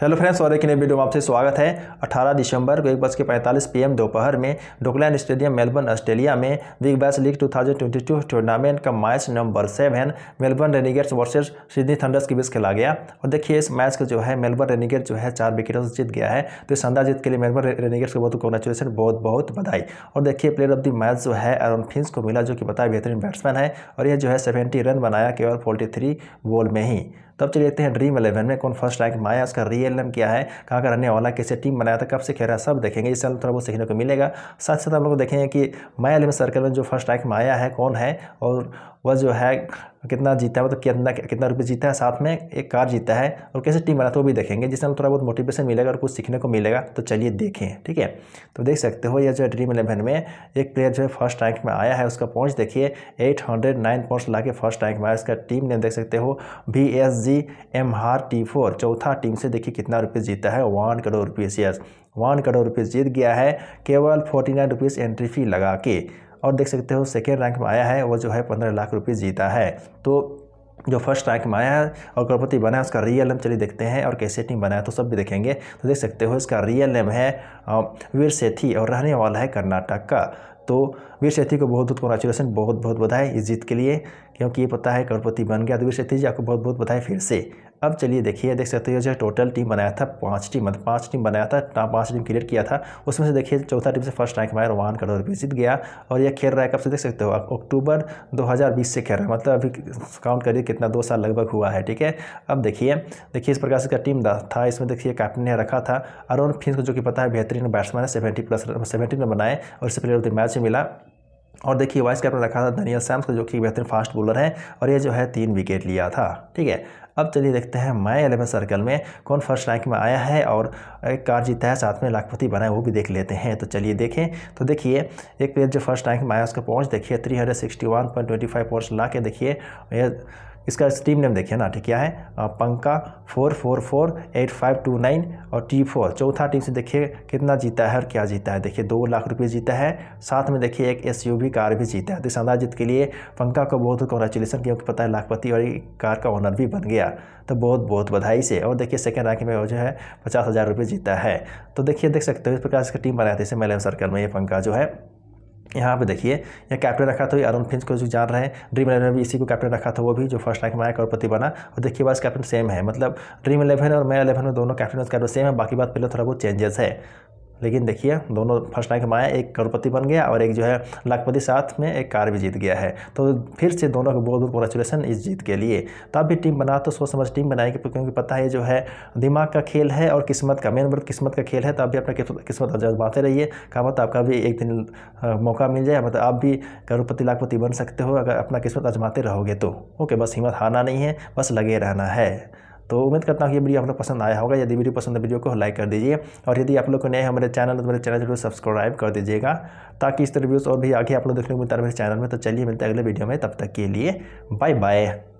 hello friends और एक नए वीडियो में आपसे स्वागत है 18 दिसंबर को एक बज के पैंतालीस पीएम दोपहर में डोकलैंड स्टेडियम मेलबर्न ऑस्ट्रेलिया में बिग बैस लीग 2022 टूर्नामेंट का match number seven Melbourne Renegades versus Sydney Thunders के बीच खेला गया और देखिए इस मैच को जो है मेलबर्न रेनिगेट जो है चार विकेटों से जीत गया है तो इस अंदाज जीत के लिए मेलबर्न रेनिगेट्स को बहुत कॉन्ग्रेचुलेसन बहुत बहुत बधाई और देखिए प्लेयर ऑफ द मैच जो है अरुण फिंस को मिला जो कि बताया बेहतरीन बैट्समैन है और यह जो है सेवेंटी रन बनाया केवल फोर्टी बॉल में ही तब चलिए देखते हैं ड्रीम इलेवन में कौन फर्स्ट रैंक माया उसका रियल नेम क्या है कहाँ का रहने वाला कैसे टीम बनाया था कब से खेल रहा है सब देखेंगे इस साल थोड़ा बहुत सीखने को मिलेगा साथ साथ हम लोग देखेंगे कि माया इलेवन सर्कल में जो फर्स्ट रैंक माया है कौन है और वह जो है कितना जीता है मतलब तो कितना कितना रुपये जीता है साथ में एक कार जीता है और कैसे टीम बना तो वो भी देखेंगे जिससे हमें थोड़ा बहुत मोटिवेशन मिलेगा और कुछ सीखने को मिलेगा तो चलिए देखें ठीक है तो देख सकते हो यह जो है ड्रीम इलेवन में एक प्लेयर जो है फर्स्ट रैंक में आया है उसका पॉइंट देखिए एट हंड्रेड नाइन पॉइंट्स ला के फर्स्ट रैंक में आया उसका टीम नेम देख सकते हो बी एस जी एम हार टी फोर चौथा टीम से देखिए कितना रुपये जीता है one crore rupees yes one crore rupees जीत गया है केवल forty nine rupees entry fee लगा के और देख सकते हो सेकेंड रैंक में आया है वो जो है पंद्रह लाख रुपये जीता है तो जो फर्स्ट रैंक में आया है और करोड़पति बना है उसका रियल नेम चलिए देखते हैं और कैसे टीम बनाया तो सब भी देखेंगे तो देख सकते हो इसका रियल नेम है वीर सेठी और रहने वाला है कर्नाटक का तो वीर सेठी को बहुत बहुत कॉन्ग्रेचुलेसन बहुत बहुत बधाई इस जीत के लिए क्योंकि ये पता है करोड़पति बन गया तो वीर सेठी जी आपको बहुत बहुत बधाई फिर से अब चलिए देखिए देख सकते हो जो टोटल टीम बनाया था पाँच टीम मतलब पाँच टीम बनाया था पाँच टीम क्रिएट किया था उसमें से देखिए चौथा टीम से फर्स्ट रैंक हमारा रोहान करोड़ रुपये जीत गया और यह खेल रहा है कब से देख सकते हो अक्टूबर 2020 से खेल रहा है मतलब अभी काउंट करिए कितना दो साल लगभग हुआ है ठीक है अब देखिए देखिए इस प्रकार से इसका टीम था इसमें देखिए कैप्टन ने रखा था अरुण फिंस को जो कि पता है बेहतरीन बैट्समैन है सेवेंटी प्लस सेवेंटी रन बनाए और इससे प्लेयर ऑफ द मैच मिला और देखिए वाइस कैप्टन रखा था धनिया सैम्स जो कि बेहतरीन फास्ट बॉलर है और ये जो है तीन विकेट लिया था ठीक है अब चलिए देखते हैं माई एलेवन सर्कल में कौन फर्स्ट रैंक में आया है और एक कार जीता है साथ में लाखपति बना है वो भी देख लेते हैं तो चलिए देखें तो देखिए एक प्लेयर जो फर्स्ट रैंक में आया उसका पहुँच देखिए three hundred sixty one point twenty five points ला के देखिए यह इसका स्टीम नेम देखिए ना क्या है पंखा four four four eight five two nine और टी फोर चौथा टीम से देखिए कितना जीता है और क्या जीता है देखिए दो लाख रुपये जीता है साथ में देखिए एक एस कार भी जीता है तो शानदार जीत के लिए पंखा को बहुत कॉन्ग्रेचुलेसन क्योंकि पता है लाखपति और कार का ऑनर भी बन गया तो बहुत बहुत बधाई से और देखिए सेकेंड रैंक में जो है पचास हज़ार रुपये जीता है तो देखिए देख सकते हो इस प्रकार इसका टीम बनाया था इसे मेलम सर्कल में ये पंखा जो है यहाँ पे देखिए यहाँ कैप्टन रखा था अरुण फिंच को जो जान रहे हैं ड्रीम इलेवन भी इसी को कैप्टन रखा था वो भी जो फर्स्ट रैंक में आया करोड़पति बना और देखिए बस कैप्टन सेम है मतलब ड्रीम इलेवन और मैं इलेवन में दोनों कैप्टन कैप्टन सेम है बाकी बात पहले थोड़ा बहुत चेंजेस है लेकिन देखिए दोनों फर्स्ट रैंक माया एक करोड़पति बन गया और एक जो है लाखपति साथ में एक कार भी जीत गया है तो फिर से दोनों को बहुत बहुत कॉन्ग्रेचुलेसन इस जीत के लिए तब तो भी टीम बना तो सोच समझ टीम बनाएगी क्योंकि पता है जो है दिमाग का खेल है और किस्मत का मेन बर्थ किस्मत का खेल है तो भी अपना किस्मत जज्बाते रहिए कहा मतलब आपका भी एक दिन मौका मिल जाए मतलब आप भी करोड़पति लाखपति बन सकते हो अगर अपना किस्मत आजमाते रहोगे तो ओके बस हिम्मत हारना नहीं है बस लगे रहना है तो उम्मीद करता हूँ कि वीडियो आप लोग पसंद आया होगा यदि वीडियो पसंद है वीडियो को लाइक कर दीजिए और यदि आप लोग को नए हमारे चैनल तो मेरे चैनल जरूर सब्सक्राइब कर दीजिएगा ताकि इस तरह व्यूज़ और भी आगे आप लोग देखने को मिलता है मेरे चैनल में तो चलिए मिलते हैं अगले वीडियो में तब तक के लिए बाय बाय